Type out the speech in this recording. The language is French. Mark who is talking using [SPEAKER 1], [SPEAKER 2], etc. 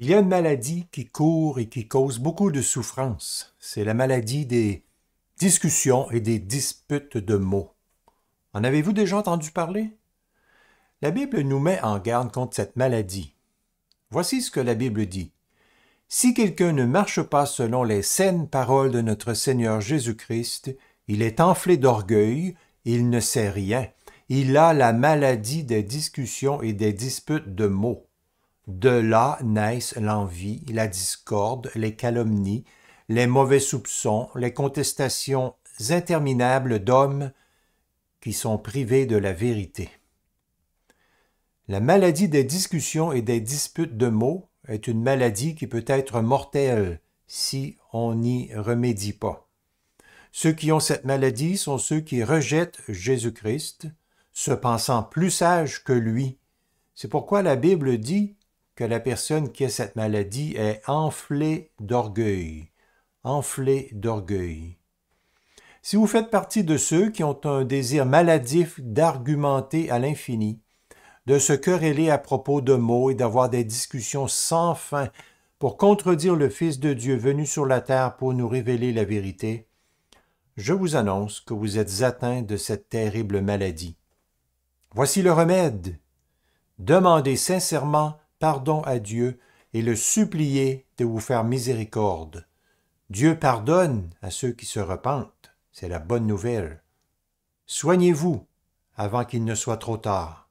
[SPEAKER 1] Il y a une maladie qui court et qui cause beaucoup de souffrance. C'est la maladie des discussions et des disputes de mots. En avez-vous déjà entendu parler? La Bible nous met en garde contre cette maladie. Voici ce que la Bible dit. Si quelqu'un ne marche pas selon les saines paroles de notre Seigneur Jésus-Christ, il est enflé d'orgueil, il ne sait rien, il a la maladie des discussions et des disputes de mots. De là naissent l'envie, la discorde, les calomnies, les mauvais soupçons, les contestations interminables d'hommes qui sont privés de la vérité. La maladie des discussions et des disputes de mots est une maladie qui peut être mortelle si on n'y remédie pas. Ceux qui ont cette maladie sont ceux qui rejettent Jésus-Christ, se pensant plus sages que lui. C'est pourquoi la Bible dit que la personne qui a cette maladie est enflée d'orgueil. Enflée d'orgueil. Si vous faites partie de ceux qui ont un désir maladif d'argumenter à l'infini, de se quereller à propos de mots et d'avoir des discussions sans fin pour contredire le Fils de Dieu venu sur la terre pour nous révéler la vérité, je vous annonce que vous êtes atteint de cette terrible maladie. Voici le remède. Demandez sincèrement pardon à Dieu et le supplier de vous faire miséricorde. Dieu pardonne à ceux qui se repentent, c'est la bonne nouvelle. Soignez-vous avant qu'il ne soit trop tard.